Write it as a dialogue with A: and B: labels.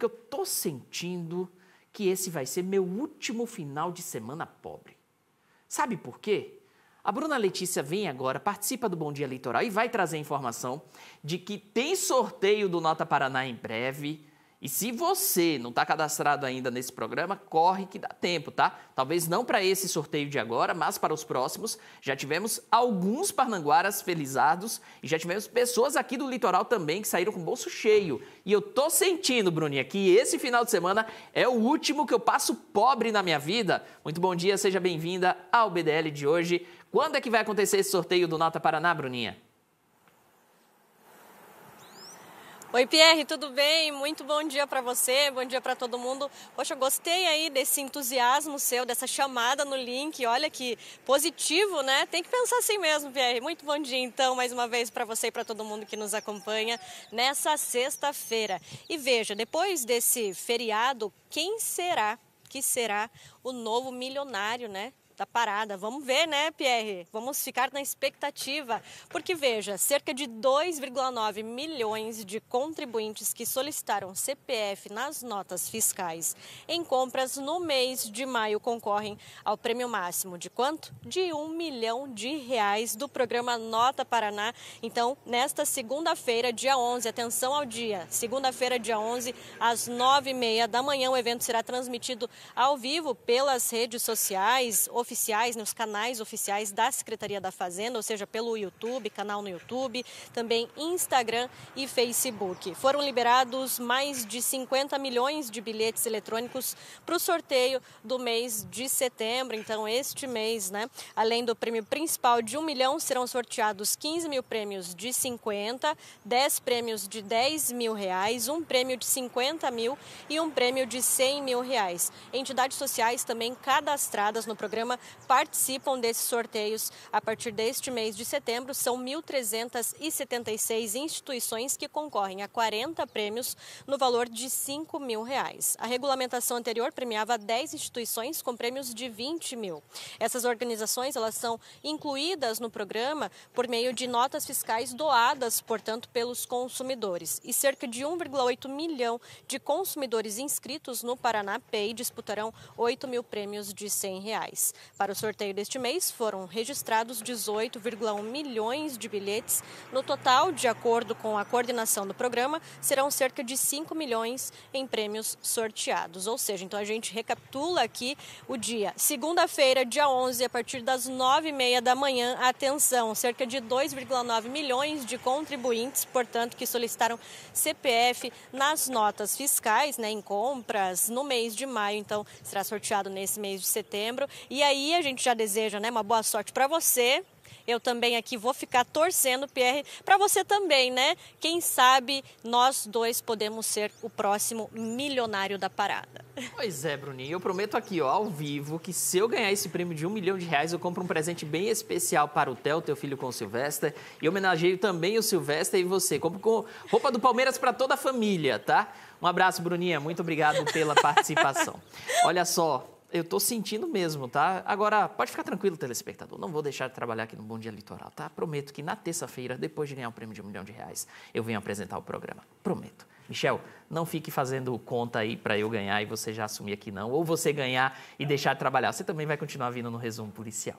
A: porque eu estou sentindo que esse vai ser meu último final de semana pobre. Sabe por quê? A Bruna Letícia vem agora, participa do Bom Dia Eleitoral e vai trazer informação de que tem sorteio do Nota Paraná em breve. E se você não está cadastrado ainda nesse programa, corre que dá tempo, tá? Talvez não para esse sorteio de agora, mas para os próximos. Já tivemos alguns parnanguaras felizardos e já tivemos pessoas aqui do litoral também que saíram com o bolso cheio. E eu tô sentindo, Bruninha, que esse final de semana é o último que eu passo pobre na minha vida. Muito bom dia, seja bem-vinda ao BDL de hoje. Quando é que vai acontecer esse sorteio do Nota Paraná, Bruninha?
B: Oi, Pierre, tudo bem? Muito bom dia para você, bom dia para todo mundo. Poxa, eu gostei aí desse entusiasmo seu, dessa chamada no link. Olha que positivo, né? Tem que pensar assim mesmo, Pierre. Muito bom dia, então, mais uma vez para você e para todo mundo que nos acompanha nessa sexta-feira. E veja, depois desse feriado, quem será que será o novo milionário, né? tá parada. Vamos ver, né, Pierre? Vamos ficar na expectativa. Porque, veja, cerca de 2,9 milhões de contribuintes que solicitaram CPF nas notas fiscais em compras no mês de maio concorrem ao prêmio máximo de quanto? De um milhão de reais do programa Nota Paraná. Então, nesta segunda-feira, dia 11, atenção ao dia, segunda-feira, dia 11, às 9h30 da manhã, o evento será transmitido ao vivo pelas redes sociais oficiais oficiais, nos canais oficiais da Secretaria da Fazenda, ou seja, pelo YouTube, canal no YouTube, também Instagram e Facebook. Foram liberados mais de 50 milhões de bilhetes eletrônicos para o sorteio do mês de setembro, então este mês, né? Além do prêmio principal de 1 milhão, serão sorteados 15 mil prêmios de 50, 10 prêmios de 10 mil reais, um prêmio de 50 mil e um prêmio de 100 mil reais. Entidades sociais também cadastradas no programa participam desses sorteios a partir deste mês de setembro. São 1.376 instituições que concorrem a 40 prêmios no valor de 5 mil reais. A regulamentação anterior premiava 10 instituições com prêmios de 20 mil. Essas organizações elas são incluídas no programa por meio de notas fiscais doadas, portanto, pelos consumidores. E cerca de 1,8 milhão de consumidores inscritos no Paraná Pay disputarão 8 mil prêmios de R$ reais. Para o sorteio deste mês, foram registrados 18,1 milhões de bilhetes. No total, de acordo com a coordenação do programa, serão cerca de 5 milhões em prêmios sorteados. Ou seja, então a gente recapitula aqui o dia. Segunda-feira, dia 11, a partir das 9h30 da manhã, atenção, cerca de 2,9 milhões de contribuintes, portanto, que solicitaram CPF nas notas fiscais, né, em compras, no mês de maio, então será sorteado nesse mês de setembro. E aí, aí a gente já deseja né, uma boa sorte para você. Eu também aqui vou ficar torcendo, Pierre, para você também, né? Quem sabe nós dois podemos ser o próximo milionário da parada.
A: Pois é, Bruninho. Eu prometo aqui, ó, ao vivo, que se eu ganhar esse prêmio de um milhão de reais, eu compro um presente bem especial para o Theo, teu filho com o Silvestre. E homenageio também o Silvestre e você. Compro com roupa do Palmeiras para toda a família, tá? Um abraço, Bruninha. Muito obrigado pela participação. Olha só, eu tô sentindo mesmo, tá? Agora, pode ficar tranquilo, telespectador. Não vou deixar de trabalhar aqui no Bom Dia Litoral, tá? Prometo que na terça-feira, depois de ganhar o um prêmio de um milhão de reais, eu venho apresentar o programa. Prometo. Michel, não fique fazendo conta aí para eu ganhar e você já assumir aqui não, ou você ganhar e deixar de trabalhar. Você também vai continuar vindo no resumo policial.